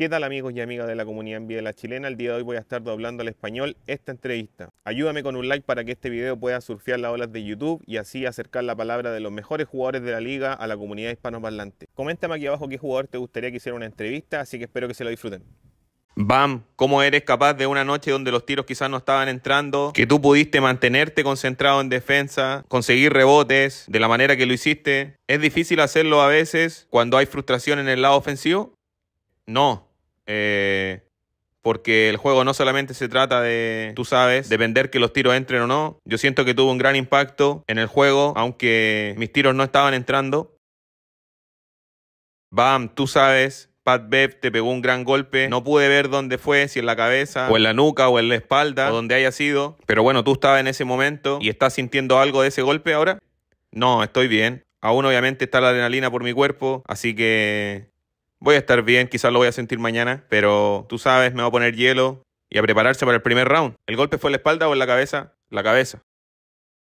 ¿Qué tal amigos y amigas de la comunidad en la chilena? El día de hoy voy a estar doblando al español esta entrevista. Ayúdame con un like para que este video pueda surfear las olas de YouTube y así acercar la palabra de los mejores jugadores de la liga a la comunidad hispanoparlante. Coméntame aquí abajo qué jugador te gustaría que hiciera una entrevista, así que espero que se lo disfruten. Bam, ¿cómo eres capaz de una noche donde los tiros quizás no estaban entrando? Que tú pudiste mantenerte concentrado en defensa, conseguir rebotes de la manera que lo hiciste. ¿Es difícil hacerlo a veces cuando hay frustración en el lado ofensivo? No, eh, porque el juego no solamente se trata de, tú sabes, depender que los tiros entren o no. Yo siento que tuvo un gran impacto en el juego, aunque mis tiros no estaban entrando. Bam, tú sabes, Pat Bev te pegó un gran golpe. No pude ver dónde fue, si en la cabeza, o en la nuca, o en la espalda, o donde haya sido. Pero bueno, tú estabas en ese momento y estás sintiendo algo de ese golpe ahora. No, estoy bien. Aún obviamente está la adrenalina por mi cuerpo, así que Voy a estar bien, quizás lo voy a sentir mañana, pero tú sabes, me va a poner hielo y a prepararse para el primer round. ¿El golpe fue en la espalda o en la cabeza? La cabeza.